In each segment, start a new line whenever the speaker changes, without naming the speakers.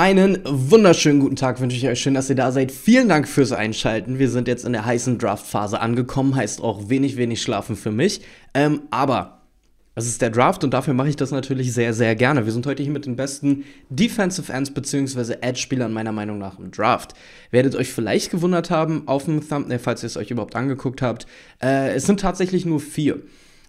Einen wunderschönen guten Tag wünsche ich euch. Schön, dass ihr da seid. Vielen Dank fürs Einschalten. Wir sind jetzt in der heißen Draft-Phase angekommen. Heißt auch wenig, wenig schlafen für mich. Ähm, aber es ist der Draft und dafür mache ich das natürlich sehr, sehr gerne. Wir sind heute hier mit den besten Defensive Ends bzw. Edge-Spielern meiner Meinung nach im Draft. Werdet euch vielleicht gewundert haben auf dem Thumbnail, ne, falls ihr es euch überhaupt angeguckt habt. Äh, es sind tatsächlich nur vier.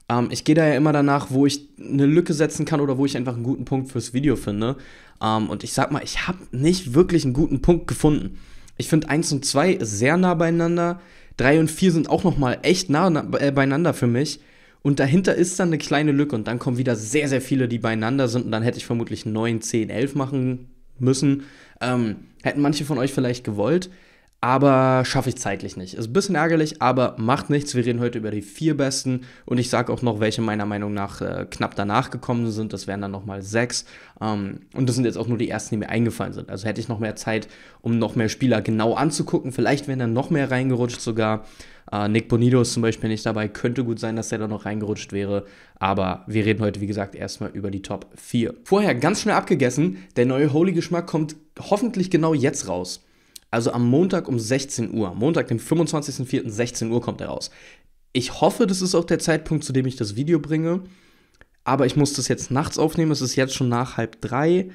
Ähm, ich gehe da ja immer danach, wo ich eine Lücke setzen kann oder wo ich einfach einen guten Punkt fürs Video finde. Ähm, und ich sag mal, ich habe nicht wirklich einen guten Punkt gefunden. Ich finde 1 und 2 sehr nah beieinander. 3 und 4 sind auch nochmal echt nah äh, beieinander für mich. Und dahinter ist dann eine kleine Lücke und dann kommen wieder sehr, sehr viele, die beieinander sind. Und dann hätte ich vermutlich 9, 10, 11 machen müssen. Ähm, hätten manche von euch vielleicht gewollt aber schaffe ich zeitlich nicht. Ist ein bisschen ärgerlich, aber macht nichts. Wir reden heute über die vier besten und ich sage auch noch, welche meiner Meinung nach äh, knapp danach gekommen sind. Das wären dann nochmal sechs. Ähm, und das sind jetzt auch nur die ersten, die mir eingefallen sind. Also hätte ich noch mehr Zeit, um noch mehr Spieler genau anzugucken. Vielleicht wären dann noch mehr reingerutscht sogar. Äh, Nick Bonito ist zum Beispiel nicht dabei. Könnte gut sein, dass er da noch reingerutscht wäre. Aber wir reden heute, wie gesagt, erstmal über die Top 4. Vorher ganz schnell abgegessen. Der neue Holy Geschmack kommt hoffentlich genau jetzt raus. Also am Montag um 16 Uhr. Montag, den 25.04. 16 Uhr kommt er raus. Ich hoffe, das ist auch der Zeitpunkt, zu dem ich das Video bringe. Aber ich muss das jetzt nachts aufnehmen. Es ist jetzt schon nach halb drei.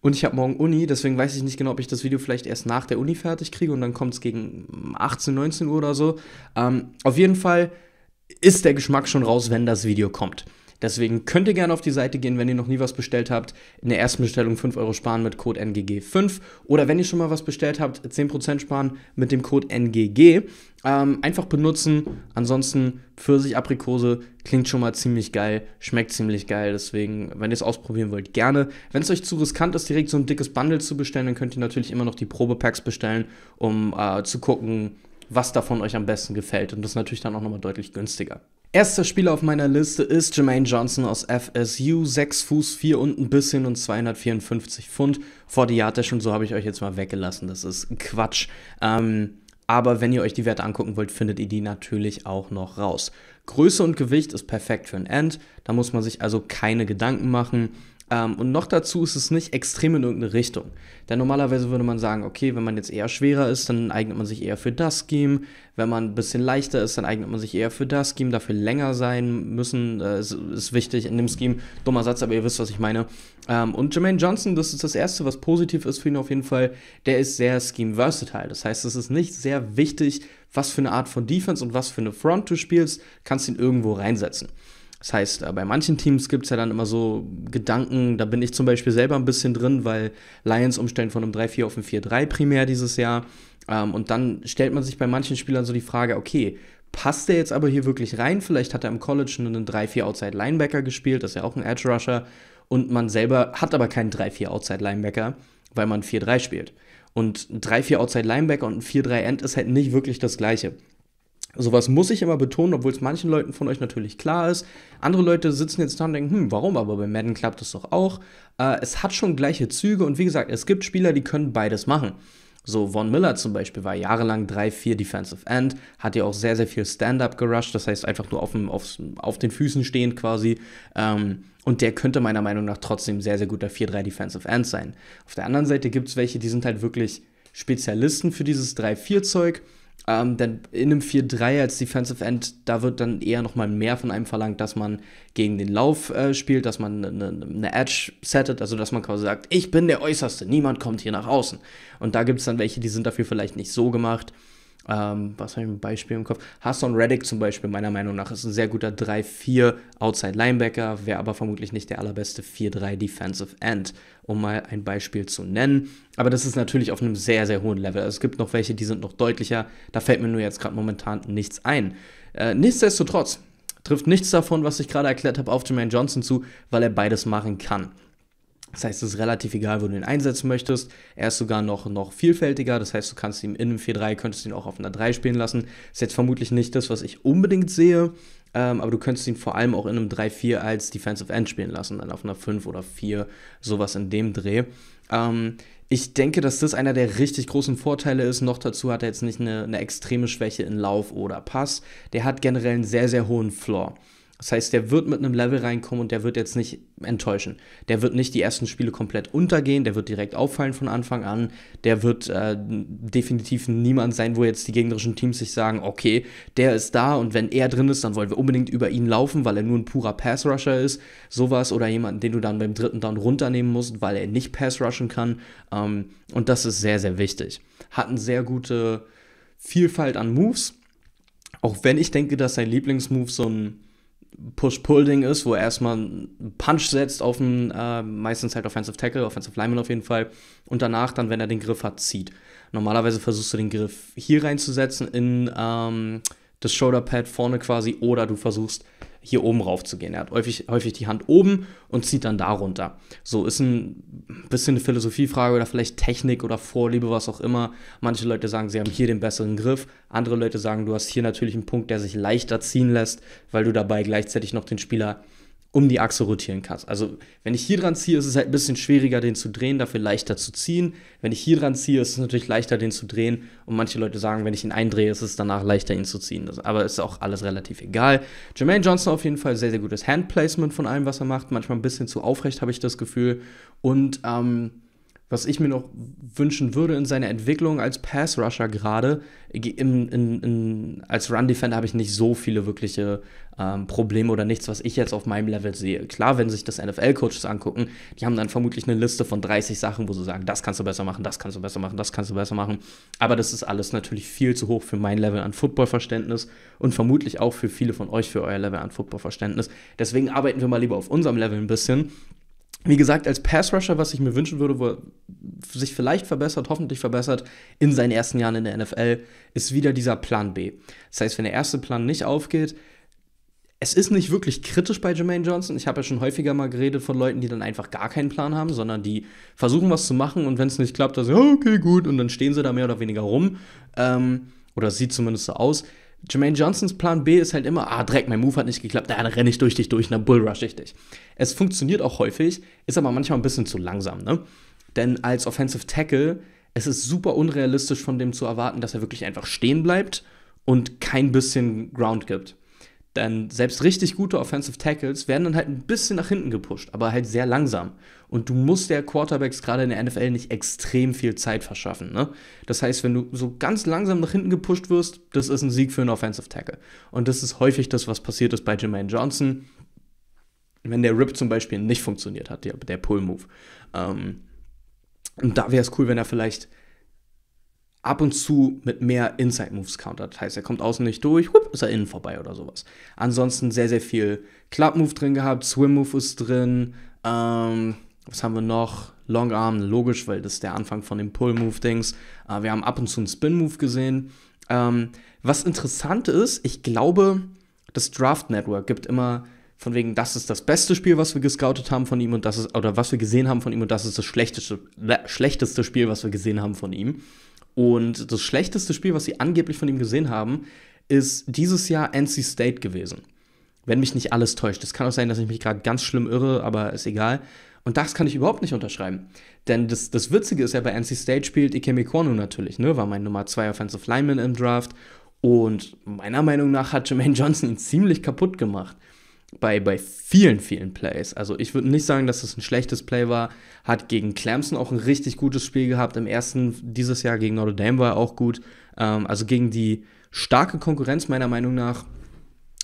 Und ich habe morgen Uni, deswegen weiß ich nicht genau, ob ich das Video vielleicht erst nach der Uni fertig kriege und dann kommt es gegen 18, 19 Uhr oder so. Ähm, auf jeden Fall ist der Geschmack schon raus, wenn das Video kommt. Deswegen könnt ihr gerne auf die Seite gehen, wenn ihr noch nie was bestellt habt. In der ersten Bestellung 5 Euro sparen mit Code NGG5. Oder wenn ihr schon mal was bestellt habt, 10% sparen mit dem Code NGG. Ähm, einfach benutzen. Ansonsten Pfirsich-Aprikose klingt schon mal ziemlich geil, schmeckt ziemlich geil. Deswegen, wenn ihr es ausprobieren wollt, gerne. Wenn es euch zu riskant ist, direkt so ein dickes Bundle zu bestellen, dann könnt ihr natürlich immer noch die Probepacks bestellen, um äh, zu gucken, was davon euch am besten gefällt. Und das ist natürlich dann auch nochmal deutlich günstiger. Erster Spieler auf meiner Liste ist Jermaine Johnson aus FSU, 6 Fuß 4 und ein bisschen und 254 Pfund. Vor Fordiatisch und so habe ich euch jetzt mal weggelassen, das ist Quatsch. Ähm, aber wenn ihr euch die Werte angucken wollt, findet ihr die natürlich auch noch raus. Größe und Gewicht ist perfekt für ein End, da muss man sich also keine Gedanken machen. Ähm, und noch dazu ist es nicht extrem in irgendeine Richtung. Denn normalerweise würde man sagen, okay, wenn man jetzt eher schwerer ist, dann eignet man sich eher für das Scheme. Wenn man ein bisschen leichter ist, dann eignet man sich eher für das Scheme. Dafür länger sein müssen äh, ist, ist, wichtig in dem Scheme. Dummer Satz, aber ihr wisst, was ich meine. Ähm, und Jermaine Johnson, das ist das Erste, was positiv ist für ihn auf jeden Fall. Der ist sehr Scheme versatile. Das heißt, es ist nicht sehr wichtig, was für eine Art von Defense und was für eine Front du spielst, kannst ihn irgendwo reinsetzen. Das heißt, äh, bei manchen Teams gibt es ja dann immer so Gedanken, da bin ich zum Beispiel selber ein bisschen drin, weil Lions umstellen von einem 3-4 auf ein 4-3 primär dieses Jahr. Ähm, und dann stellt man sich bei manchen Spielern so die Frage, okay, passt der jetzt aber hier wirklich rein? Vielleicht hat er im College einen 3-4 Outside Linebacker gespielt, das ist ja auch ein Edge Rusher. Und man selber hat aber keinen 3-4 Outside Linebacker, weil man 4-3 spielt. Und ein 3-4 Outside Linebacker und ein 4-3 End ist halt nicht wirklich das gleiche. Sowas muss ich immer betonen, obwohl es manchen Leuten von euch natürlich klar ist. Andere Leute sitzen jetzt da und denken, hm, warum? Aber bei Madden klappt es doch auch. Äh, es hat schon gleiche Züge und wie gesagt, es gibt Spieler, die können beides machen. So, Von Miller zum Beispiel war jahrelang 3-4 Defensive End, hat ja auch sehr, sehr viel Stand-Up gerusht, das heißt einfach nur auf, dem, auf, auf den Füßen stehend quasi. Ähm, und der könnte meiner Meinung nach trotzdem sehr, sehr guter 4-3 Defensive End sein. Auf der anderen Seite gibt es welche, die sind halt wirklich Spezialisten für dieses 3-4-Zeug ähm, denn in einem 4-3 als Defensive End, da wird dann eher nochmal mehr von einem verlangt, dass man gegen den Lauf äh, spielt, dass man eine, eine ne Edge settet, also dass man quasi sagt, ich bin der Äußerste, niemand kommt hier nach außen. Und da gibt es dann welche, die sind dafür vielleicht nicht so gemacht ähm, was habe ich ein Beispiel im Kopf? Hassan Reddick zum Beispiel, meiner Meinung nach, ist ein sehr guter 3-4 Outside Linebacker, wäre aber vermutlich nicht der allerbeste 4-3 Defensive End, um mal ein Beispiel zu nennen. Aber das ist natürlich auf einem sehr, sehr hohen Level. Also es gibt noch welche, die sind noch deutlicher. Da fällt mir nur jetzt gerade momentan nichts ein. Äh, nichtsdestotrotz trifft nichts davon, was ich gerade erklärt habe, auf Jermaine Johnson zu, weil er beides machen kann. Das heißt, es ist relativ egal, wo du ihn einsetzen möchtest. Er ist sogar noch, noch vielfältiger. Das heißt, du kannst ihn in einem 4-3, könntest ihn auch auf einer 3 spielen lassen. Ist jetzt vermutlich nicht das, was ich unbedingt sehe. Ähm, aber du könntest ihn vor allem auch in einem 3-4 als Defensive End spielen lassen. Dann auf einer 5 oder 4, sowas in dem Dreh. Ähm, ich denke, dass das einer der richtig großen Vorteile ist. Noch dazu hat er jetzt nicht eine, eine extreme Schwäche in Lauf oder Pass. Der hat generell einen sehr, sehr hohen Floor. Das heißt, der wird mit einem Level reinkommen und der wird jetzt nicht enttäuschen. Der wird nicht die ersten Spiele komplett untergehen, der wird direkt auffallen von Anfang an. Der wird äh, definitiv niemand sein, wo jetzt die gegnerischen Teams sich sagen, okay, der ist da und wenn er drin ist, dann wollen wir unbedingt über ihn laufen, weil er nur ein purer Pass-Rusher ist. Sowas oder jemanden, den du dann beim dritten Down runternehmen musst, weil er nicht Pass-Rushen kann. Ähm, und das ist sehr, sehr wichtig. Hat eine sehr gute Vielfalt an Moves. Auch wenn ich denke, dass sein Lieblingsmove so ein Push-Pull-Ding ist, wo er erstmal einen Punch setzt auf einen, äh, meistens halt Offensive Tackle, Offensive Lineman auf jeden Fall, und danach dann, wenn er den Griff hat, zieht. Normalerweise versuchst du den Griff hier reinzusetzen in ähm, das Shoulderpad vorne quasi, oder du versuchst hier oben rauf zu gehen. Er hat häufig, häufig die Hand oben und zieht dann da runter. So ist ein bisschen eine Philosophiefrage oder vielleicht Technik oder Vorliebe, was auch immer. Manche Leute sagen, sie haben hier den besseren Griff. Andere Leute sagen, du hast hier natürlich einen Punkt, der sich leichter ziehen lässt, weil du dabei gleichzeitig noch den Spieler um die Achse rotieren kannst. Also wenn ich hier dran ziehe, ist es halt ein bisschen schwieriger, den zu drehen, dafür leichter zu ziehen. Wenn ich hier dran ziehe, ist es natürlich leichter, den zu drehen. Und manche Leute sagen, wenn ich ihn eindrehe, ist es danach leichter, ihn zu ziehen. aber ist auch alles relativ egal. Jermaine Johnson auf jeden Fall sehr, sehr gutes Handplacement von allem, was er macht. Manchmal ein bisschen zu aufrecht, habe ich das Gefühl. Und ähm, was ich mir noch wünschen würde in seiner Entwicklung als Pass-Rusher gerade. In, in, in, als Run-Defender habe ich nicht so viele wirkliche ähm, Probleme oder nichts, was ich jetzt auf meinem Level sehe. Klar, wenn sich das NFL-Coaches angucken, die haben dann vermutlich eine Liste von 30 Sachen, wo sie sagen, das kannst du besser machen, das kannst du besser machen, das kannst du besser machen. Aber das ist alles natürlich viel zu hoch für mein Level an Football-Verständnis und vermutlich auch für viele von euch für euer Level an Football-Verständnis. Deswegen arbeiten wir mal lieber auf unserem Level ein bisschen wie gesagt, als Pass-Rusher, was ich mir wünschen würde, wo er sich vielleicht verbessert, hoffentlich verbessert, in seinen ersten Jahren in der NFL, ist wieder dieser Plan B. Das heißt, wenn der erste Plan nicht aufgeht, es ist nicht wirklich kritisch bei Jermaine Johnson. Ich habe ja schon häufiger mal geredet von Leuten, die dann einfach gar keinen Plan haben, sondern die versuchen was zu machen und wenn es nicht klappt, dann sagen, sie, okay, gut, und dann stehen sie da mehr oder weniger rum. Ähm, oder sieht zumindest so aus. Jermaine Johnsons Plan B ist halt immer, ah, Dreck, mein Move hat nicht geklappt, naja, dann renne ich durch dich durch, dann bullrush ich dich. Es funktioniert auch häufig, ist aber manchmal ein bisschen zu langsam, ne? Denn als Offensive Tackle, es ist super unrealistisch von dem zu erwarten, dass er wirklich einfach stehen bleibt und kein bisschen Ground gibt. Denn selbst richtig gute Offensive Tackles werden dann halt ein bisschen nach hinten gepusht, aber halt sehr langsam. Und du musst der Quarterbacks gerade in der NFL nicht extrem viel Zeit verschaffen. Ne? Das heißt, wenn du so ganz langsam nach hinten gepusht wirst, das ist ein Sieg für einen Offensive Tackle. Und das ist häufig das, was passiert ist bei Jermaine Johnson, wenn der Rip zum Beispiel nicht funktioniert hat, der, der Pull-Move. Ähm, und da wäre es cool, wenn er vielleicht ab und zu mit mehr Inside Moves countert. Das heißt, er kommt außen nicht durch, whoop, ist er innen vorbei oder sowas. Ansonsten sehr, sehr viel Club Move drin gehabt, Swim Move ist drin. Ähm, was haben wir noch? Long Arm, logisch, weil das ist der Anfang von dem Pull Move Dings. Äh, wir haben ab und zu einen Spin Move gesehen. Ähm, was interessant ist, ich glaube, das Draft Network gibt immer von wegen, das ist das beste Spiel, was wir gescoutet haben von ihm und das ist, oder was wir gesehen haben von ihm und das ist das schlechteste, äh, schlechteste Spiel, was wir gesehen haben von ihm. Und das schlechteste Spiel, was sie angeblich von ihm gesehen haben, ist dieses Jahr NC State gewesen. Wenn mich nicht alles täuscht. Es kann auch sein, dass ich mich gerade ganz schlimm irre, aber ist egal. Und das kann ich überhaupt nicht unterschreiben. Denn das, das Witzige ist ja, bei NC State spielt Ikemi Korno natürlich, ne? War mein Nummer 2 Offensive Lineman im Draft. Und meiner Meinung nach hat Jermaine Johnson ihn ziemlich kaputt gemacht bei, bei vielen, vielen Plays. Also ich würde nicht sagen, dass es das ein schlechtes Play war. Hat gegen Clemson auch ein richtig gutes Spiel gehabt. Im ersten dieses Jahr gegen Notre Dame war er auch gut. Ähm, also gegen die starke Konkurrenz meiner Meinung nach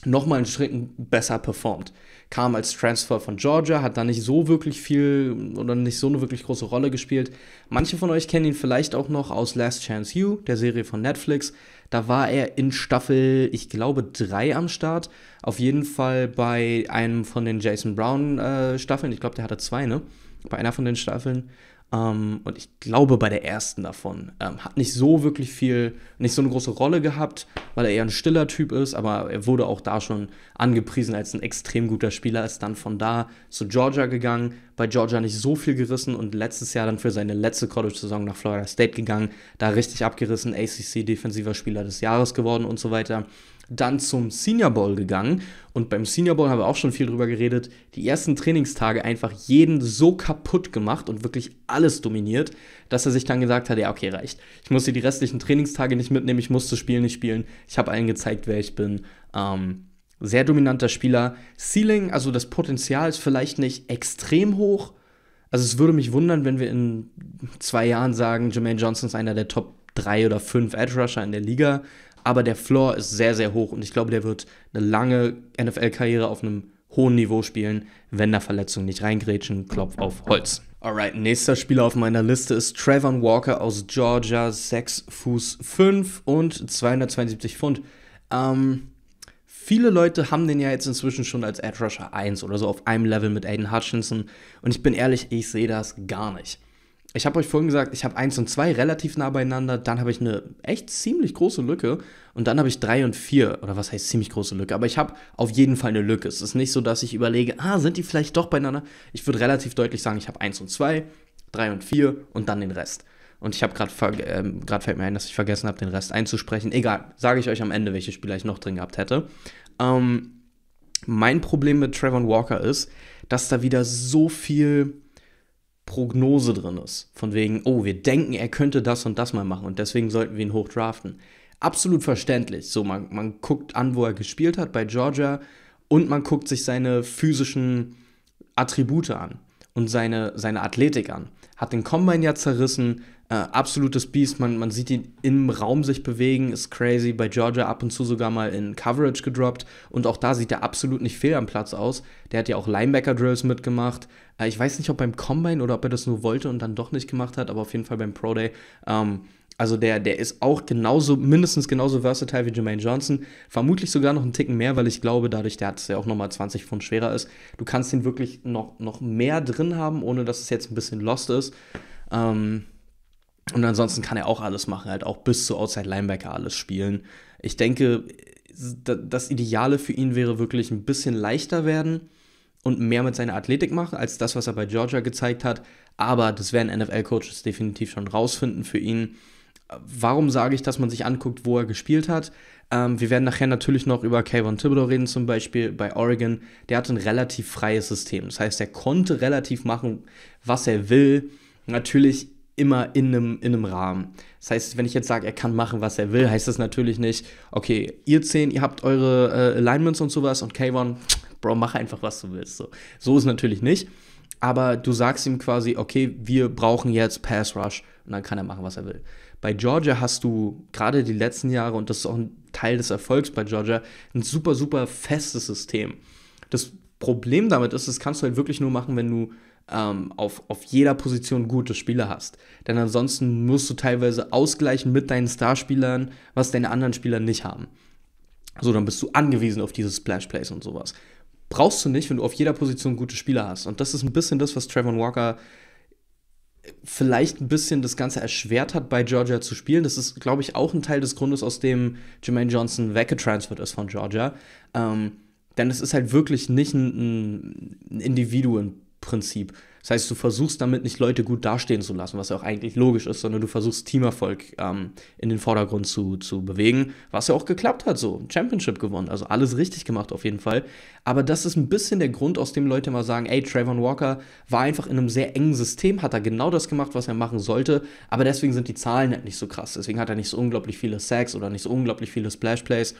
nochmal einen Schritt besser performt kam als Transfer von Georgia, hat da nicht so wirklich viel oder nicht so eine wirklich große Rolle gespielt. Manche von euch kennen ihn vielleicht auch noch aus Last Chance You, der Serie von Netflix. Da war er in Staffel, ich glaube, drei am Start. Auf jeden Fall bei einem von den Jason Brown äh, Staffeln. Ich glaube, der hatte zwei, ne? Bei einer von den Staffeln. Um, ähm, und ich glaube, bei der ersten davon um, ähm, hat nicht so wirklich viel, nicht so eine große Rolle gehabt, weil er eher ein stiller Typ ist, aber er wurde auch da schon angepriesen als ein extrem guter Spieler, ist dann von da zu Georgia gegangen, bei Georgia nicht so viel gerissen und letztes Jahr dann für seine letzte College-Saison nach Florida State gegangen, da richtig abgerissen, ACC Defensiver Spieler des Jahres geworden und so weiter. Dann zum Senior Bowl gegangen und beim Senior Bowl haben wir auch schon viel drüber geredet. Die ersten Trainingstage einfach jeden so kaputt gemacht und wirklich alles dominiert, dass er sich dann gesagt hat: Ja, okay, reicht. Ich muss hier die restlichen Trainingstage nicht mitnehmen, ich muss zu spielen nicht spielen. Ich habe allen gezeigt, wer ich bin. Ähm, sehr dominanter Spieler. Ceiling, also das Potenzial ist vielleicht nicht extrem hoch. Also es würde mich wundern, wenn wir in zwei Jahren sagen, Jermaine Johnson ist einer der Top 3 oder 5 Edge Rusher in der Liga. Aber der Floor ist sehr, sehr hoch und ich glaube, der wird eine lange NFL-Karriere auf einem hohen Niveau spielen, wenn da Verletzungen nicht reingrätschen. Klopf auf Holz. Alright, nächster Spieler auf meiner Liste ist Trayvon Walker aus Georgia, 6 Fuß 5 und 272 Pfund. Ähm, viele Leute haben den ja jetzt inzwischen schon als Edge Rusher 1 oder so auf einem Level mit Aiden Hutchinson und ich bin ehrlich, ich sehe das gar nicht ich habe euch vorhin gesagt, ich habe 1 und 2 relativ nah beieinander, dann habe ich eine echt ziemlich große Lücke und dann habe ich 3 und 4 oder was heißt ziemlich große Lücke, aber ich habe auf jeden Fall eine Lücke. Es ist nicht so, dass ich überlege, ah, sind die vielleicht doch beieinander? Ich würde relativ deutlich sagen, ich habe 1 und 2, 3 und 4 und dann den Rest. Und ich habe gerade, ähm, gerade fällt mir ein, dass ich vergessen habe, den Rest einzusprechen. Egal, sage ich euch am Ende, welche Spieler ich noch drin gehabt hätte. Ähm, mein Problem mit Trevor Walker ist, dass da wieder so viel Prognose drin ist. Von wegen, oh, wir denken, er könnte das und das mal machen und deswegen sollten wir ihn hochdraften. Absolut verständlich. So, man, man guckt an, wo er gespielt hat bei Georgia und man guckt sich seine physischen Attribute an und seine, seine Athletik an. Hat den Combine ja zerrissen, äh, absolutes Biest, man, man sieht ihn im Raum sich bewegen, ist crazy, bei Georgia ab und zu sogar mal in Coverage gedroppt und auch da sieht er absolut nicht fehl am Platz aus. Der hat ja auch Linebacker-Drills mitgemacht. Äh, ich weiß nicht, ob beim Combine oder ob er das nur wollte und dann doch nicht gemacht hat, aber auf jeden Fall beim Pro Day. Ähm, also der, der ist auch genauso, mindestens genauso versatile wie Jermaine Johnson. Vermutlich sogar noch einen Ticken mehr, weil ich glaube, dadurch, dass er auch nochmal 20 Pfund schwerer ist. Du kannst ihn wirklich noch, noch mehr drin haben, ohne dass es jetzt ein bisschen lost ist. Ähm, und ansonsten kann er auch alles machen, halt auch bis zu Outside Linebacker alles spielen. Ich denke, das Ideale für ihn wäre wirklich ein bisschen leichter werden und mehr mit seiner Athletik machen, als das, was er bei Georgia gezeigt hat. Aber das werden NFL-Coaches definitiv schon rausfinden für ihn. Warum sage ich, dass man sich anguckt, wo er gespielt hat? Ähm, wir werden nachher natürlich noch über Kayvon Thibodeau reden, zum Beispiel bei Oregon. Der hatte ein relativ freies System. Das heißt, er konnte relativ machen, was er will. Natürlich immer in einem, in einem Rahmen. Das heißt, wenn ich jetzt sage, er kann machen, was er will, heißt das natürlich nicht, okay, ihr zehn, ihr habt eure äh, Alignments und sowas und Kayvon, Bro, mach einfach, was du willst. So, so ist natürlich nicht. Aber du sagst ihm quasi, okay, wir brauchen jetzt Pass Rush und dann kann er machen, was er will. Bei Georgia hast du gerade die letzten Jahre, und das ist auch ein Teil des Erfolgs bei Georgia, ein super, super festes System. Das Problem damit ist, das kannst du halt wirklich nur machen, wenn du ähm, auf, auf jeder Position gute Spieler hast. Denn ansonsten musst du teilweise ausgleichen mit deinen Starspielern, was deine anderen Spieler nicht haben. So, dann bist du angewiesen auf diese Splash Plays und sowas brauchst du nicht, wenn du auf jeder Position gute Spieler hast. Und das ist ein bisschen das, was Trevor Walker vielleicht ein bisschen das Ganze erschwert hat, bei Georgia zu spielen. Das ist, glaube ich, auch ein Teil des Grundes, aus dem Jermaine Johnson weggetransfert ist von Georgia. Ähm, denn es ist halt wirklich nicht ein, ein Individuenprinzip. Das heißt, du versuchst damit nicht Leute gut dastehen zu lassen, was ja auch eigentlich logisch ist, sondern du versuchst Teamerfolg ähm, in den Vordergrund zu, zu bewegen, was ja auch geklappt hat, so Championship gewonnen, also alles richtig gemacht auf jeden Fall. Aber das ist ein bisschen der Grund, aus dem Leute mal sagen, ey, Trayvon Walker war einfach in einem sehr engen System, hat er genau das gemacht, was er machen sollte, aber deswegen sind die Zahlen halt nicht so krass, deswegen hat er nicht so unglaublich viele Sacks oder nicht so unglaublich viele Splash Plays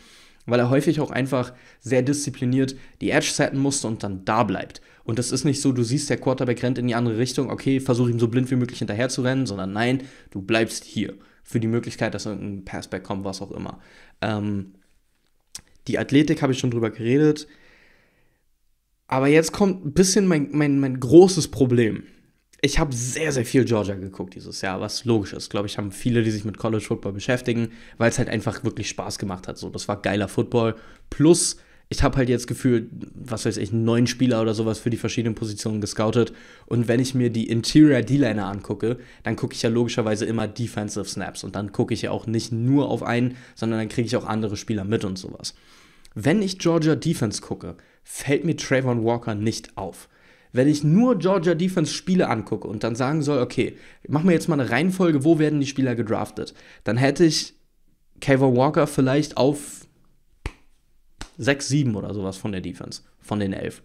weil er häufig auch einfach sehr diszipliniert die Edge setten musste und dann da bleibt. Und das ist nicht so, du siehst, der Quarterback rennt in die andere Richtung, okay, versuch ihm so blind wie möglich hinterher zu rennen, sondern nein, du bleibst hier für die Möglichkeit, dass irgendein Passback kommt, was auch immer. Ähm, die Athletik habe ich schon drüber geredet. Aber jetzt kommt ein bisschen mein, mein, mein großes Problem. Ich habe sehr, sehr viel Georgia geguckt dieses Jahr, was logisch ist. Glaube ich, haben viele, die sich mit College Football beschäftigen, weil es halt einfach wirklich Spaß gemacht hat. So, das war geiler Football. Plus, ich habe halt jetzt gefühlt, was weiß ich, neun Spieler oder sowas für die verschiedenen Positionen gescoutet. Und wenn ich mir die Interior D-Liner angucke, dann gucke ich ja logischerweise immer Defensive Snaps. Und dann gucke ich ja auch nicht nur auf einen, sondern dann kriege ich auch andere Spieler mit und sowas. Wenn ich Georgia Defense gucke, fällt mir Trayvon Walker nicht auf. Wenn ich nur Georgia Defense Spiele angucke und dann sagen soll, okay, machen wir jetzt mal eine Reihenfolge, wo werden die Spieler gedraftet, dann hätte ich Kevin Walker vielleicht auf 6, 7 oder sowas von der Defense, von den 11.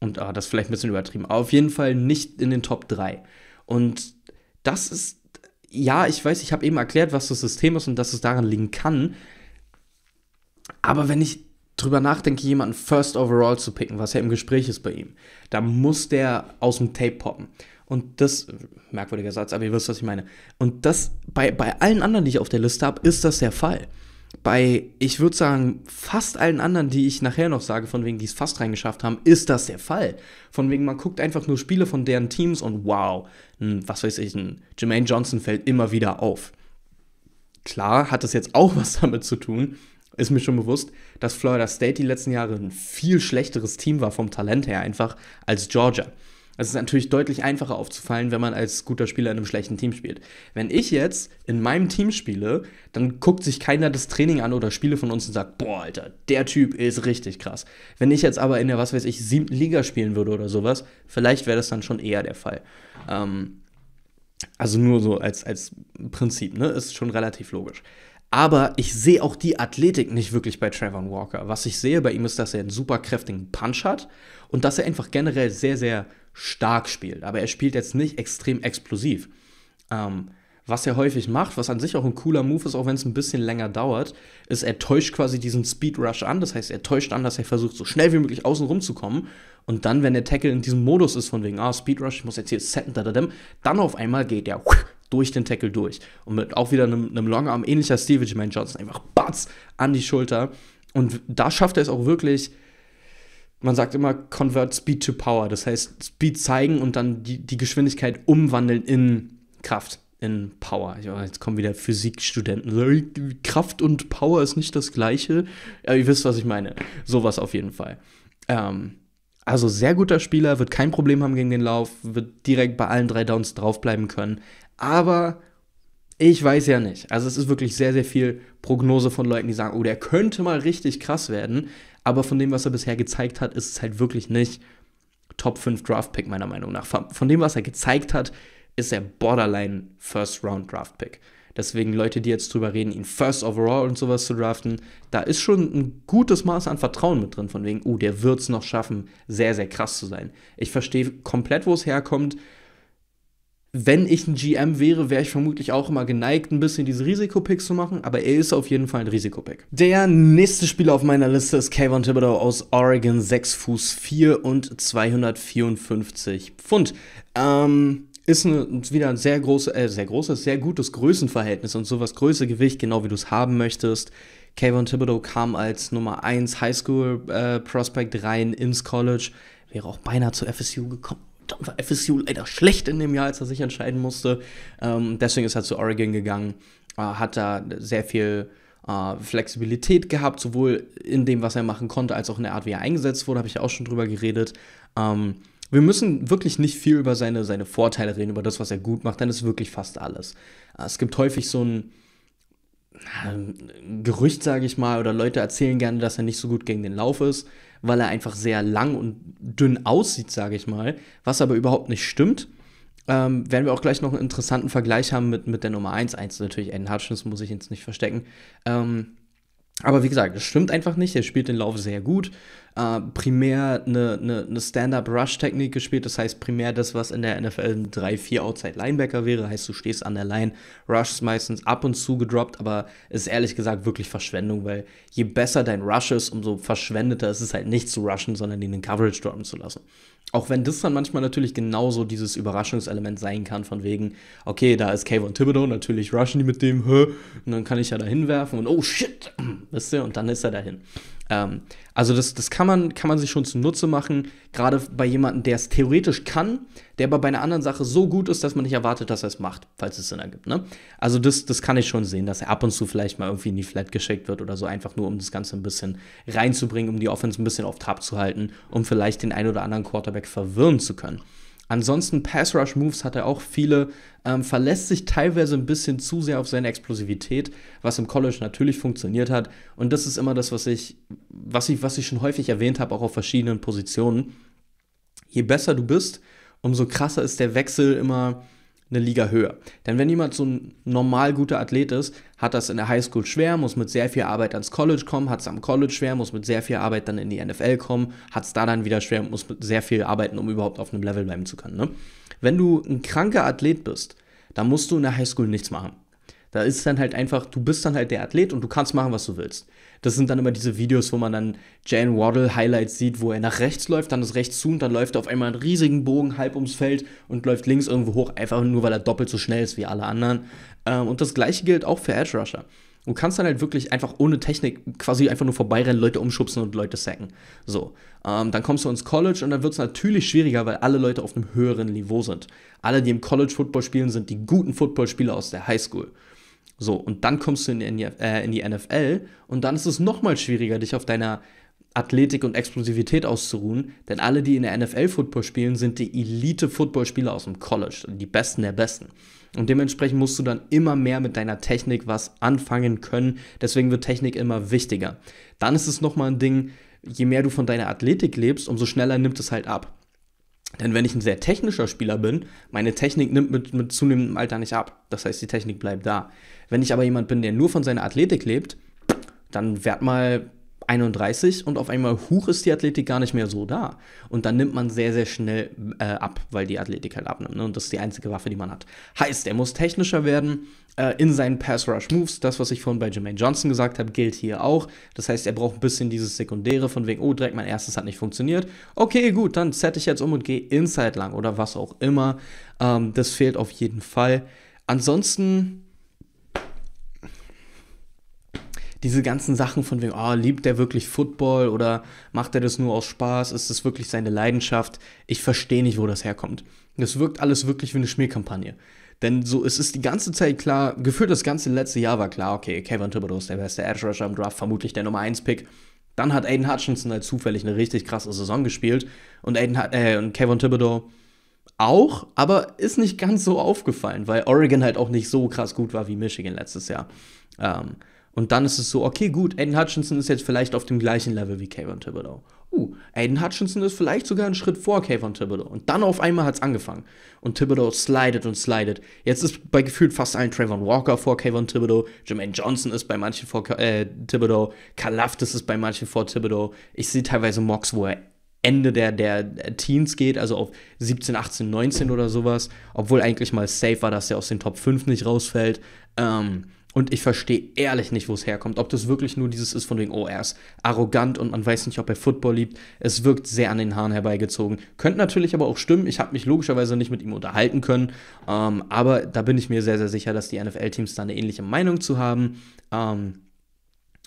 Und ah, das ist vielleicht ein bisschen übertrieben. Aber auf jeden Fall nicht in den Top 3. Und das ist, ja, ich weiß, ich habe eben erklärt, was das System ist und dass es daran liegen kann. Aber wenn ich drüber nachdenke, jemanden First Overall zu picken, was ja im Gespräch ist bei ihm, da muss der aus dem Tape poppen. Und das, merkwürdiger Satz, aber ihr wisst, was ich meine. Und das bei, bei allen anderen, die ich auf der Liste habe, ist das der Fall bei, ich würde sagen, fast allen anderen, die ich nachher noch sage, von wegen, die es fast reingeschafft haben, ist das der Fall. Von wegen, man guckt einfach nur Spiele von deren Teams und wow, ein, was weiß ich, ein Jermaine Johnson fällt immer wieder auf. Klar hat das jetzt auch was damit zu tun, ist mir schon bewusst, dass Florida State die letzten Jahre ein viel schlechteres Team war vom Talent her einfach als Georgia. Es ist natürlich deutlich einfacher aufzufallen, wenn man als guter Spieler in einem schlechten Team spielt. Wenn ich jetzt in meinem Team spiele, dann guckt sich keiner das Training an oder Spiele von uns und sagt, boah, Alter, der Typ ist richtig krass. Wenn ich jetzt aber in der, was weiß ich, siebten Liga spielen würde oder sowas, vielleicht wäre das dann schon eher der Fall. Ähm, also nur so als, als Prinzip, ne? Ist schon relativ logisch. Aber ich sehe auch die Athletik nicht wirklich bei Trevor Walker. Was ich sehe bei ihm ist, dass er einen super kräftigen Punch hat und dass er einfach generell sehr, sehr stark spielt. Aber er spielt jetzt nicht extrem explosiv. Ähm, was er häufig macht, was an sich auch ein cooler Move ist, auch wenn es ein bisschen länger dauert, ist, er täuscht quasi diesen Speed Rush an. Das heißt, er täuscht an, dass er versucht, so schnell wie möglich außen rumzukommen. Und dann, wenn der Tackle in diesem Modus ist, von wegen, ah, Speed Rush, ich muss jetzt hier setten, dadadam, dann auf einmal geht er durch den Tackle durch. Und mit auch wieder einem, einem Longarm ähnlicher Steve wie Jermaine Johnson einfach batz an die Schulter. Und da schafft er es auch wirklich, man sagt immer Convert Speed to Power. Das heißt, Speed zeigen und dann die, die Geschwindigkeit umwandeln in Kraft, in Power. Oh, jetzt kommen wieder Physikstudenten. Kraft und Power ist nicht das gleiche. Ja, ihr wisst, was ich meine. Sowas auf jeden Fall. Ähm, also sehr guter Spieler, wird kein Problem haben gegen den Lauf, wird direkt bei allen drei Downs draufbleiben können. Aber ich weiß ja nicht. Also es ist wirklich sehr, sehr viel Prognose von Leuten, die sagen, oh, der könnte mal richtig krass werden. Aber von dem, was er bisher gezeigt hat, ist es halt wirklich nicht Top 5 Draft Pick, meiner Meinung nach. Von dem, was er gezeigt hat, ist er Borderline First Round Draft Pick. Deswegen Leute, die jetzt drüber reden, ihn First Overall und sowas zu draften, da ist schon ein gutes Maß an Vertrauen mit drin, von wegen, oh, uh, der wird es noch schaffen, sehr, sehr krass zu sein. Ich verstehe komplett, wo es herkommt wenn ich ein GM wäre, wäre ich vermutlich auch immer geneigt, ein bisschen diese Risikopicks zu machen, aber er ist auf jeden Fall ein Risikopick. Der nächste Spieler auf meiner Liste ist Kayvon Thibodeau aus Oregon, 6 Fuß 4 und 254 Pfund. Ähm, ist eine, wieder ein sehr großes, äh, sehr großes, sehr gutes Größenverhältnis und sowas Größe, Gewicht, genau wie du es haben möchtest. Kayvon Thibodeau kam als Nummer 1 Highschool äh, Prospect rein ins College, wäre auch beinahe zu FSU gekommen dann war FSU leider schlecht in dem Jahr, als er sich entscheiden musste. Ähm, deswegen ist er zu Oregon gegangen, äh, hat da sehr viel äh, Flexibilität gehabt, sowohl in dem, was er machen konnte, als auch in der Art, wie er eingesetzt wurde, habe ich auch schon drüber geredet. Ähm, wir müssen wirklich nicht viel über seine, seine Vorteile reden, über das, was er gut macht, denn es ist wirklich fast alles. Äh, es gibt häufig so ein, äh, Gerücht, sage ich mal, oder Leute erzählen gerne, dass er nicht so gut gegen den Lauf ist weil er einfach sehr lang und dünn aussieht, sage ich mal, was aber überhaupt nicht stimmt. Ähm, werden wir auch gleich noch einen interessanten Vergleich haben mit, mit der Nummer 1. 1 natürlich Aiden Hutchins, muss ich jetzt nicht verstecken. Ähm, aber wie gesagt, es stimmt einfach nicht. Er spielt den Lauf sehr gut äh, primär eine, eine, eine Stand-Up-Rush-Technik gespielt. Das heißt primär das, was in der NFL ein 3-4 Outside-Linebacker wäre. Heißt, du stehst an der Line, Rush ist meistens ab und zu gedroppt, aber ist ehrlich gesagt wirklich Verschwendung, weil je besser dein Rush ist, umso verschwendeter ist es halt nicht zu rushen, sondern ihn in Coverage droppen zu lassen. Auch wenn das dann manchmal natürlich genauso dieses Überraschungselement sein kann, von wegen, okay, da ist Kayvon Thibodeau, natürlich rushen die mit dem, hä, und dann kann ich ja da hinwerfen und oh shit, wisst ihr, und dann ist er dahin. Ähm, also das, das kann, man, kann man sich schon zunutze machen, gerade bei jemandem, der es theoretisch kann, der aber bei einer anderen Sache so gut ist, dass man nicht erwartet, dass er es macht, falls es Sinn ergibt. Ne? Also das, das kann ich schon sehen, dass er ab und zu vielleicht mal irgendwie in die Flat geschickt wird oder so, einfach nur um das Ganze ein bisschen reinzubringen, um die Offense ein bisschen auf Trab zu halten, um vielleicht den einen oder anderen Quarterback verwirren zu können. Ansonsten Pass Rush Moves hat er auch viele, ähm, verlässt sich teilweise ein bisschen zu sehr auf seine Explosivität, was im College natürlich funktioniert hat. Und das ist immer das, was ich, was ich, was ich schon häufig erwähnt habe, auch auf verschiedenen Positionen. Je besser du bist, umso krasser ist der Wechsel immer eine Liga höher. Denn wenn jemand so ein normal guter Athlet ist, hat das in der Highschool schwer, muss mit sehr viel Arbeit ans College kommen, hat es am College schwer, muss mit sehr viel Arbeit dann in die NFL kommen, hat es da dann wieder schwer und muss mit sehr viel arbeiten, um überhaupt auf einem Level bleiben zu können. Ne? Wenn du ein kranker Athlet bist, dann musst du in der Highschool nichts machen. Da ist dann halt einfach, du bist dann halt der Athlet und du kannst machen, was du willst. Das sind dann immer diese Videos, wo man dann Jane Waddle Highlights sieht, wo er nach rechts läuft, dann ist rechts zu und dann läuft er auf einmal einen riesigen Bogen halb ums Feld und läuft links irgendwo hoch, einfach nur weil er doppelt so schnell ist wie alle anderen. Ähm, und das gleiche gilt auch für Edge Rusher. Du kannst dann halt wirklich einfach ohne Technik quasi einfach nur vorbeirennen, Leute umschubsen und Leute sacken. So. Ähm, dann kommst du ins College und dann wird es natürlich schwieriger, weil alle Leute auf einem höheren Niveau sind. Alle, die im College Football spielen, sind die guten Footballspieler aus der Highschool. So, und dann kommst du in die, äh, in die NFL und dann ist es nochmal schwieriger, dich auf deiner Athletik und Explosivität auszuruhen, denn alle, die in der NFL Football spielen, sind die Elite-Footballspieler aus dem College, also die Besten der Besten. Und dementsprechend musst du dann immer mehr mit deiner Technik was anfangen können. Deswegen wird Technik immer wichtiger. Dann ist es nochmal ein Ding, je mehr du von deiner Athletik lebst, umso schneller nimmt es halt ab. Denn wenn ich ein sehr technischer Spieler bin, meine Technik nimmt mit, mit zunehmendem Alter nicht ab. Das heißt, die Technik bleibt da. Wenn ich aber jemand bin, der nur von seiner Athletik lebt, dann wird mal 31 und auf einmal hoch ist die Athletik gar nicht mehr so da. Und dann nimmt man sehr, sehr schnell äh, ab, weil die Athletik halt abnimmt. Ne? Und das ist die einzige Waffe, die man hat. Heißt, er muss technischer werden äh, in seinen Pass-Rush-Moves. Das, was ich vorhin bei Jermaine Johnson gesagt habe, gilt hier auch. Das heißt, er braucht ein bisschen dieses Sekundäre von wegen, oh, direkt mein erstes hat nicht funktioniert. Okay, gut, dann sette ich jetzt um und gehe Inside lang oder was auch immer. Ähm, das fehlt auf jeden Fall. Ansonsten diese ganzen Sachen von wegen, oh, liebt der wirklich Football oder macht er das nur aus Spaß? Ist das wirklich seine Leidenschaft? Ich verstehe nicht, wo das herkommt. Das wirkt alles wirklich wie eine Schmierkampagne. Denn so, es ist die ganze Zeit klar, gefühlt das ganze letzte Jahr war klar, okay, Kevin Thibodeau ist der beste Edge Rusher im Draft, vermutlich der Nummer 1 Pick. Dann hat Aiden Hutchinson halt zufällig eine richtig krasse Saison gespielt und, Aiden, äh, und Kevin Thibodeau auch, aber ist nicht ganz so aufgefallen, weil Oregon halt auch nicht so krass gut war wie Michigan letztes Jahr. Ähm, und dann ist es so, okay, gut, Aiden Hutchinson ist jetzt vielleicht auf dem gleichen Level wie Kayvon Thibodeau. Uh, Aiden Hutchinson ist vielleicht sogar einen Schritt vor Kayvon Thibodeau. Und dann auf einmal hat es angefangen. Und Thibodeau slidet und slidet. Jetzt ist bei gefühlt fast allen Trayvon Walker vor Kayvon Thibodeau. Jermaine Johnson ist bei manchen vor äh, Thibodeau. Kalaftis ist bei manchen vor Thibodeau. Ich sehe teilweise Mocks, wo er Ende der, der Teens geht, also auf 17, 18, 19 oder sowas. Obwohl eigentlich mal safe war, dass er aus den Top 5 nicht rausfällt. Ähm, und ich verstehe ehrlich nicht, wo es herkommt. Ob das wirklich nur dieses ist von wegen, oh, er ist arrogant und man weiß nicht, ob er Football liebt. Es wirkt sehr an den Haaren herbeigezogen. Könnte natürlich aber auch stimmen. Ich habe mich logischerweise nicht mit ihm unterhalten können. Ähm, aber da bin ich mir sehr, sehr sicher, dass die NFL-Teams da eine ähnliche Meinung zu haben. Ähm,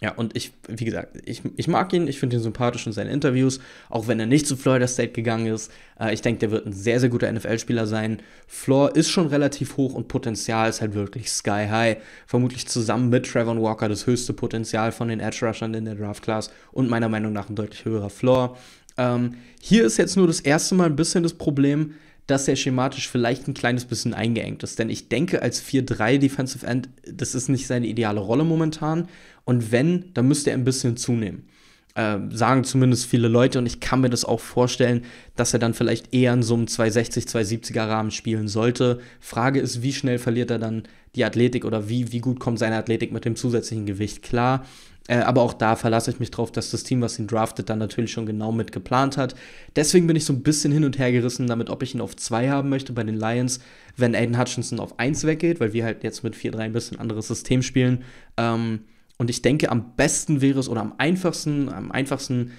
ja, und ich, wie gesagt, ich, ich mag ihn, ich finde ihn sympathisch in seinen Interviews, auch wenn er nicht zu Florida State gegangen ist. Äh, ich denke, der wird ein sehr, sehr guter NFL-Spieler sein. Floor ist schon relativ hoch und Potenzial ist halt wirklich sky high. Vermutlich zusammen mit Trevor Walker das höchste Potenzial von den Edge-Rushern in der Draft-Class und meiner Meinung nach ein deutlich höherer Floor. Ähm, hier ist jetzt nur das erste Mal ein bisschen das Problem, dass er schematisch vielleicht ein kleines bisschen eingeengt ist. Denn ich denke, als 4-3 Defensive End, das ist nicht seine ideale Rolle momentan. Und wenn, dann müsste er ein bisschen zunehmen. Äh, sagen zumindest viele Leute und ich kann mir das auch vorstellen, dass er dann vielleicht eher in so einem 260, 270er Rahmen spielen sollte. Frage ist, wie schnell verliert er dann die Athletik oder wie, wie gut kommt seine Athletik mit dem zusätzlichen Gewicht klar? Äh, aber auch da verlasse ich mich drauf, dass das Team, was ihn draftet, dann natürlich schon genau mit geplant hat. Deswegen bin ich so ein bisschen hin und her gerissen damit, ob ich ihn auf 2 haben möchte bei den Lions, wenn Aiden Hutchinson auf 1 weggeht, weil wir halt jetzt mit 4-3 ein bisschen anderes System spielen. Ähm, und ich denke, am besten wäre es oder am einfachsten, am einfachsten,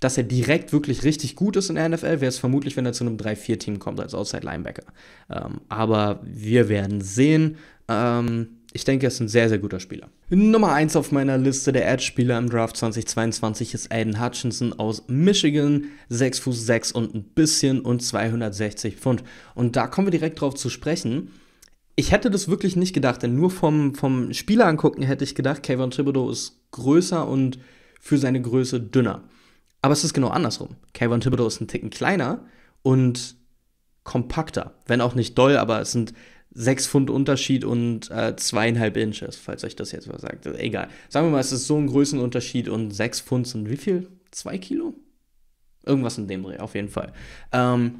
dass er direkt wirklich richtig gut ist in der NFL, wäre es vermutlich, wenn er zu einem 3-4-Team kommt als Outside Linebacker. Ähm, aber wir werden sehen. Ähm, ich denke, er ist ein sehr, sehr guter Spieler. Nummer 1 auf meiner Liste der Edge-Spieler im Draft 2022 ist Aiden Hutchinson aus Michigan. 6 Fuß 6 und ein bisschen und 260 Pfund. Und da kommen wir direkt drauf zu sprechen. Ich hätte das wirklich nicht gedacht, denn nur vom, vom Spieler angucken hätte ich gedacht, Kayvon Thibodeau ist größer und für seine Größe dünner. Aber es ist genau andersrum. Kayvon Thibodeau ist ein Ticken kleiner und kompakter. Wenn auch nicht doll, aber es sind 6 Pfund Unterschied und äh, Inches, falls euch das jetzt was sagt. Egal. Sagen wir mal, es ist so ein Größenunterschied und 6 Pfund sind wie viel? 2 Kilo? Irgendwas in dem Dreh, auf jeden Fall. Ähm,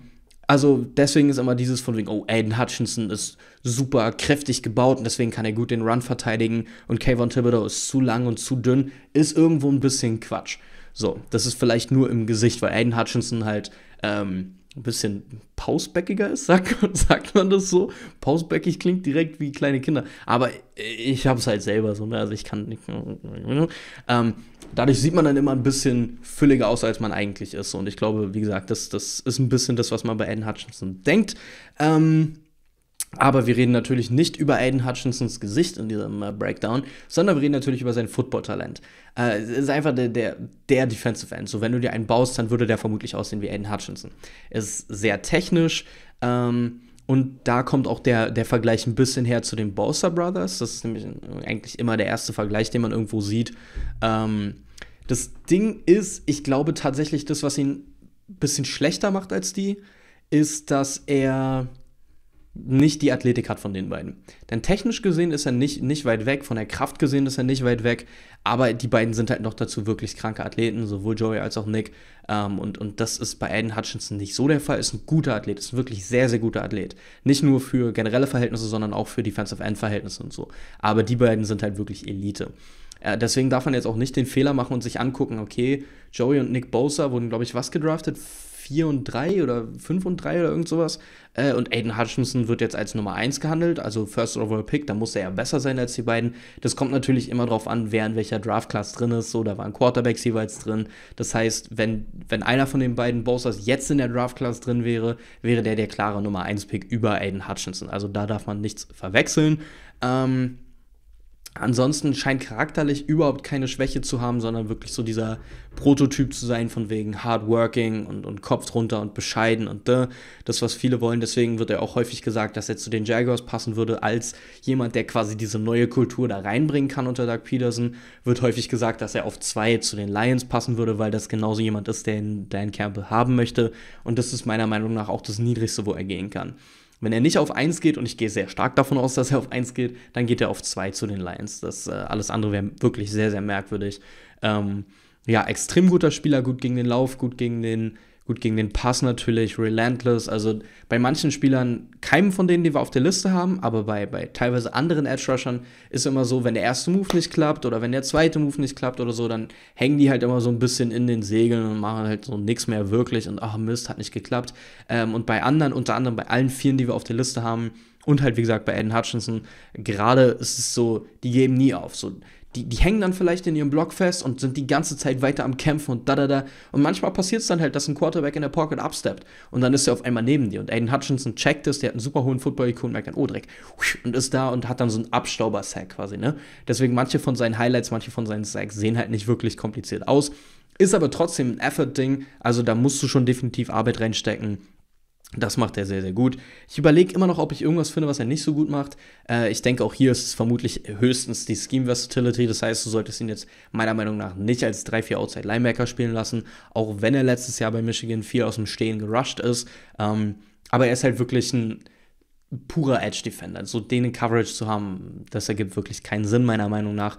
also deswegen ist immer dieses von wegen, oh, Aiden Hutchinson ist super kräftig gebaut und deswegen kann er gut den Run verteidigen und Kayvon Thibodeau ist zu lang und zu dünn, ist irgendwo ein bisschen Quatsch. So, das ist vielleicht nur im Gesicht, weil Aiden Hutchinson halt ähm, ein bisschen pausbäckiger ist, sagt, sagt man das so? Pausbäckig klingt direkt wie kleine Kinder, aber ich habe es halt selber so, ne? also ich kann nicht. Ähm, dadurch sieht man dann immer ein bisschen fülliger aus, als man eigentlich ist. Und ich glaube, wie gesagt, das, das ist ein bisschen das, was man bei Anne Hutchinson denkt. Ähm, aber wir reden natürlich nicht über Aiden Hutchinsons Gesicht in diesem äh, Breakdown, sondern wir reden natürlich über sein Football-Talent. Äh, es ist einfach der, der, der Defensive End. So, wenn du dir einen baust, dann würde der vermutlich aussehen wie Aiden Hutchinson. Ist sehr technisch. Ähm, und da kommt auch der, der Vergleich ein bisschen her zu den Bowser Brothers. Das ist nämlich eigentlich immer der erste Vergleich, den man irgendwo sieht. Ähm, das Ding ist, ich glaube tatsächlich, das, was ihn ein bisschen schlechter macht als die, ist, dass er nicht die Athletik hat von den beiden. Denn technisch gesehen ist er nicht, nicht weit weg, von der Kraft gesehen ist er nicht weit weg, aber die beiden sind halt noch dazu wirklich kranke Athleten, sowohl Joey als auch Nick. Ähm, und, und das ist bei Aiden Hutchinson nicht so der Fall. Ist ein guter Athlet, ist ein wirklich sehr, sehr guter Athlet. Nicht nur für generelle Verhältnisse, sondern auch für Defensive End-Verhältnisse und so. Aber die beiden sind halt wirklich Elite. Äh, deswegen darf man jetzt auch nicht den Fehler machen und sich angucken, okay, Joey und Nick Bosa wurden, glaube ich, was gedraftet? 4 und 3 oder 5 und 3 oder irgend sowas. Äh, und Aiden Hutchinson wird jetzt als Nummer 1 gehandelt, also First Overall Pick, da muss er ja besser sein als die beiden. Das kommt natürlich immer darauf an, wer in welcher Draft-Class drin ist. So, da waren Quarterbacks jeweils drin. Das heißt, wenn, wenn einer von den beiden Bowsers jetzt in der Draft-Class drin wäre, wäre der der klare Nummer 1-Pick über Aiden Hutchinson. Also da darf man nichts verwechseln. Ähm, ansonsten scheint charakterlich überhaupt keine Schwäche zu haben, sondern wirklich so dieser Prototyp zu sein von wegen hardworking und, und Kopf drunter und bescheiden und äh, das, was viele wollen. Deswegen wird er auch häufig gesagt, dass er zu den Jaguars passen würde, als jemand, der quasi diese neue Kultur da reinbringen kann unter Doug Peterson. Wird häufig gesagt, dass er auf zwei zu den Lions passen würde, weil das genauso jemand ist, den Dan Campbell haben möchte. Und das ist meiner Meinung nach auch das Niedrigste, wo er gehen kann. Wenn er nicht auf 1 geht, und ich gehe sehr stark davon aus, dass er auf 1 geht, dann geht er auf 2 zu den Lions. Das äh, alles andere wäre wirklich sehr, sehr merkwürdig. Ähm, ja, extrem guter Spieler, gut gegen den Lauf, gut gegen den Gut, gegen den Pass natürlich, Relentless. Also bei manchen Spielern, keinem von denen, die wir auf der Liste haben, aber bei, bei teilweise anderen Edge-Rushern ist immer so, wenn der erste Move nicht klappt oder wenn der zweite Move nicht klappt oder so, dann hängen die halt immer so ein bisschen in den Segeln und machen halt so nichts mehr wirklich und ach Mist, hat nicht geklappt. Ähm, und bei anderen, unter anderem bei allen vielen, die wir auf der Liste haben, und halt, wie gesagt, bei Aiden Hutchinson, gerade ist es so, die geben nie auf. So, die, die hängen dann vielleicht in ihrem Block fest und sind die ganze Zeit weiter am Kämpfen und da da da. Und manchmal passiert es dann halt, dass ein Quarterback in der Pocket absteppt und dann ist er auf einmal neben dir. Und Aiden Hutchinson checkt es, der hat einen super hohen Football-IQ und merkt dann, oh Dreck, und ist da und hat dann so einen Abstauber-Sack quasi, ne? Deswegen manche von seinen Highlights, manche von seinen Sacks sehen halt nicht wirklich kompliziert aus. Ist aber trotzdem ein Effort-Ding, also da musst du schon definitiv Arbeit reinstecken das macht er sehr, sehr gut. Ich überlege immer noch, ob ich irgendwas finde, was er nicht so gut macht. Äh, ich denke, auch hier ist es vermutlich höchstens die Scheme Versatility. Das heißt, du solltest ihn jetzt meiner Meinung nach nicht als 3-4 Outside Linebacker spielen lassen, auch wenn er letztes Jahr bei Michigan viel aus dem Stehen gerusht ist. Ähm, aber er ist halt wirklich ein purer Edge Defender. So den in Coverage zu haben, das ergibt wirklich keinen Sinn, meiner Meinung nach.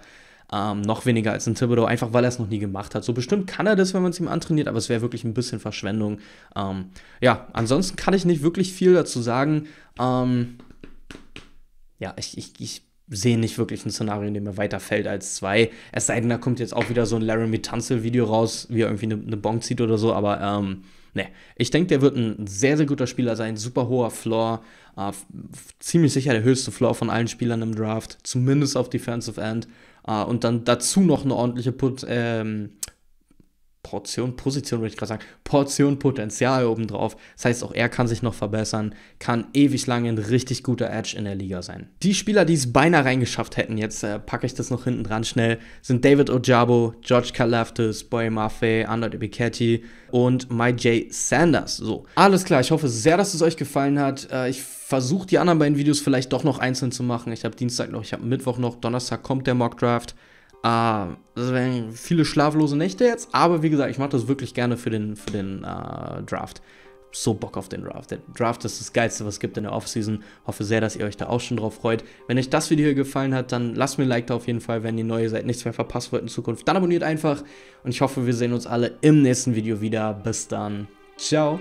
Ähm, noch weniger als ein Thibodeau, einfach weil er es noch nie gemacht hat. So bestimmt kann er das, wenn man es ihm antrainiert, aber es wäre wirklich ein bisschen Verschwendung. Ähm, ja, ansonsten kann ich nicht wirklich viel dazu sagen. Ähm, ja, ich, ich, ich sehe nicht wirklich ein Szenario, in dem er weiterfällt als zwei. Es sei denn, da kommt jetzt auch wieder so ein Laramie Tunzel-Video raus, wie er irgendwie eine, eine Bonk zieht oder so, aber ähm, ne. Ich denke, der wird ein sehr, sehr guter Spieler sein, super hoher Floor, äh, ziemlich sicher der höchste Floor von allen Spielern im Draft, zumindest auf Defensive End. Äh, und dann dazu noch eine ordentliche Put, ähm, Portion, Position würde ich gerade sagen, Portion Potenzial obendrauf. Das heißt, auch er kann sich noch verbessern, kann ewig lang ein richtig guter Edge in der Liga sein. Die Spieler, die es beinahe reingeschafft hätten, jetzt äh, packe ich das noch hinten dran schnell, sind David Ojabo, George Kalaftis, Boy Maffei, Andot Ebiketti und MyJ Sanders. So, alles klar, ich hoffe sehr, dass es euch gefallen hat. Äh, ich versuche die anderen beiden Videos vielleicht doch noch einzeln zu machen. Ich habe Dienstag noch, ich habe Mittwoch noch, Donnerstag kommt der Mock Draft. Äh, das wären viele schlaflose Nächte jetzt, aber wie gesagt, ich mache das wirklich gerne für den, für den äh, Draft. So Bock auf den Draft. Der Draft ist das Geilste, was es gibt in der Offseason. Hoffe sehr, dass ihr euch da auch schon drauf freut. Wenn euch das Video hier gefallen hat, dann lasst mir ein Like da auf jeden Fall, wenn ihr neu seid, nichts mehr verpasst wollt in Zukunft. Dann abonniert einfach und ich hoffe, wir sehen uns alle im nächsten Video wieder. Bis dann. Ciao.